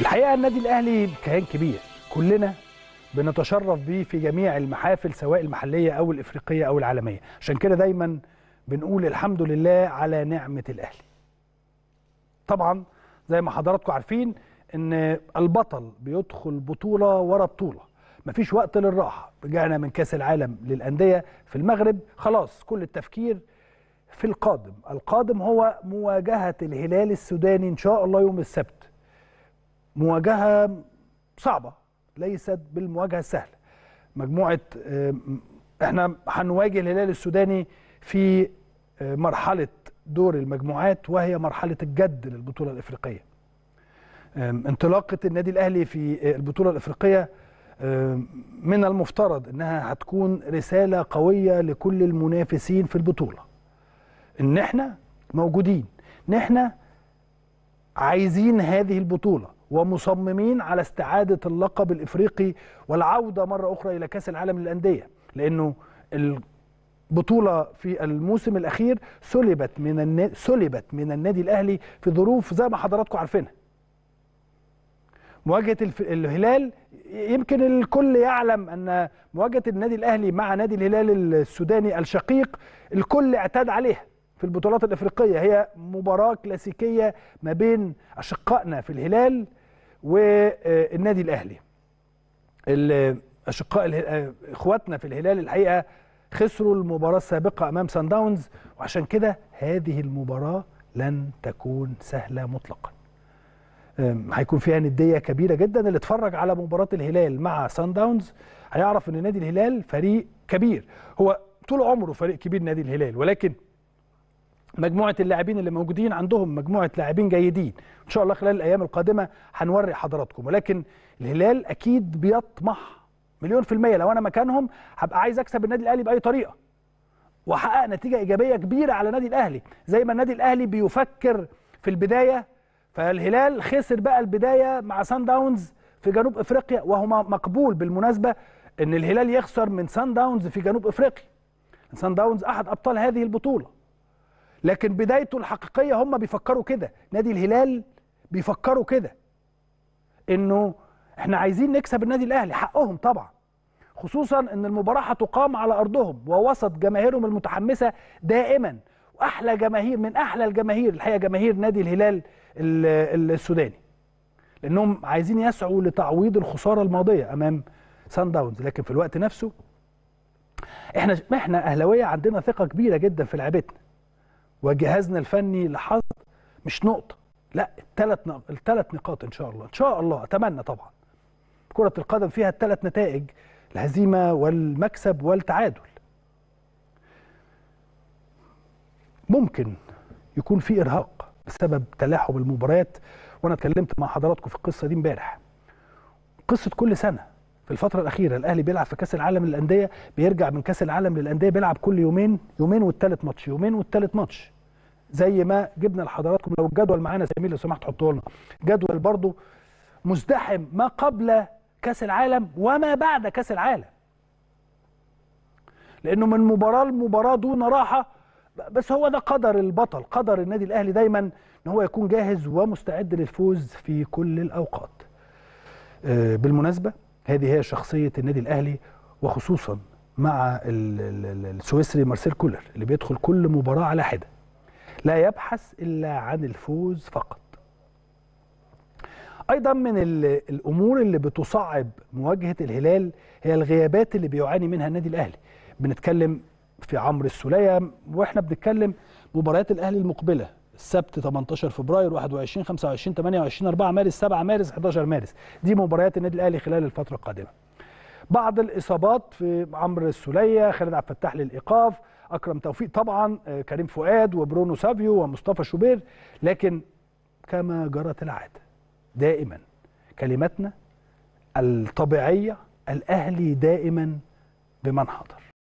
الحقيقه النادي الاهلي كيان كبير كلنا بنتشرف بيه في جميع المحافل سواء المحليه او الافريقيه او العالميه عشان كده دايما بنقول الحمد لله على نعمه الاهلي طبعا زي ما حضراتكم عارفين ان البطل بيدخل بطوله ورا بطوله مفيش وقت للراحه رجعنا من كاس العالم للانديه في المغرب خلاص كل التفكير في القادم القادم هو مواجهه الهلال السوداني ان شاء الله يوم السبت مواجهة صعبة ليست بالمواجهة السهلة مجموعة آه، احنا هنواجه الهلال السوداني في آه، مرحلة دور المجموعات وهي مرحلة الجد للبطولة الإفريقية انطلاقة النادي الأهلي في آه، البطولة الإفريقية من المفترض أنها هتكون رسالة قوية لكل المنافسين في البطولة أن احنا موجودين أن احنا عايزين هذه البطولة ومصممين على استعادة اللقب الإفريقي والعودة مرة أخرى إلى كأس العالم للأندية لأنه البطولة في الموسم الأخير سلبت من الن... سلبت من النادي الأهلي في ظروف زي ما حضراتكم عارفينها مواجهة الهلال يمكن الكل يعلم أن مواجهة النادي الأهلي مع نادي الهلال السوداني الشقيق الكل اعتاد عليها في البطولات الافريقيه هي مباراه كلاسيكيه ما بين اشقائنا في الهلال والنادي الاهلي اشقاء اخواتنا في الهلال الحقيقه خسروا المباراه السابقه امام سان داونز وعشان كده هذه المباراه لن تكون سهله مطلقا هيكون فيها نديه كبيره جدا اللي اتفرج على مباراه الهلال مع سان داونز هيعرف ان نادي الهلال فريق كبير هو طول عمره فريق كبير نادي الهلال ولكن مجموعه اللاعبين اللي موجودين عندهم مجموعه لاعبين جيدين ان شاء الله خلال الايام القادمه هنوري حضراتكم ولكن الهلال اكيد بيطمح مليون في الميه لو انا مكانهم هبقى عايز اكسب النادي الاهلي باي طريقه واحقق نتيجه ايجابيه كبيره على النادي الاهلي زي ما النادي الاهلي بيفكر في البدايه فالهلال خسر بقى البدايه مع سان داونز في جنوب افريقيا وهما مقبول بالمناسبه ان الهلال يخسر من سان داونز في جنوب افريقيا سان داونز احد ابطال هذه البطوله لكن بدايته الحقيقيه هم بيفكروا كده نادي الهلال بيفكروا كده انه احنا عايزين نكسب النادي الاهلي حقهم طبعا خصوصا ان المباراه هتقام على ارضهم ووسط جماهيرهم المتحمسه دائما واحلى جماهير من احلى الجماهير الحقيقه جماهير نادي الهلال السوداني لانهم عايزين يسعوا لتعويض الخساره الماضيه امام سان داونز لكن في الوقت نفسه احنا احنا اهلاويه عندنا ثقه كبيره جدا في لعبتنا وجهازنا الفني لحظ مش نقطه لا الثلاث الثلاث نقاط ان شاء الله ان شاء الله اتمنى طبعا كره القدم فيها الثلاث نتائج الهزيمه والمكسب والتعادل ممكن يكون في ارهاق بسبب تلاحم المباريات وانا اتكلمت مع حضراتكم في القصه دي امبارح قصه كل سنه في الفتره الاخيره الاهلي بيلعب في كاس العالم للانديه بيرجع من كاس العالم للانديه بيلعب كل يومين يومين والتالت ماتش يومين والتالت ماتش زي ما جبنا لحضراتكم لو الجدول معانا سمير لو سمحت حطه لنا جدول برضو مزدحم ما قبل كاس العالم وما بعد كاس العالم لانه من مباراه لمباراه دون راحه بس هو ده قدر البطل قدر النادي الاهلي دايما ان هو يكون جاهز ومستعد للفوز في كل الاوقات آه، بالمناسبه هذه هي شخصية النادي الأهلي وخصوصا مع السويسري مارسيل كولر اللي بيدخل كل مباراة على حدة لا يبحث إلا عن الفوز فقط أيضا من الأمور اللي بتصعب مواجهة الهلال هي الغيابات اللي بيعاني منها النادي الأهلي بنتكلم في عمرو السولية واحنا بنتكلم مباريات الأهلي المقبلة السبت 18 فبراير 21 25 28 4 مارس 7 مارس 11 مارس دي مباريات النادي الاهلي خلال الفتره القادمه بعض الاصابات في عمرو السوليه خالد عبد الفتاح للايقاف اكرم توفيق طبعا آه، كريم فؤاد وبرونو سافيو ومصطفى شوبير لكن كما جرت العاده دائما كلمتنا الطبيعيه الاهلي دائما بمن حضر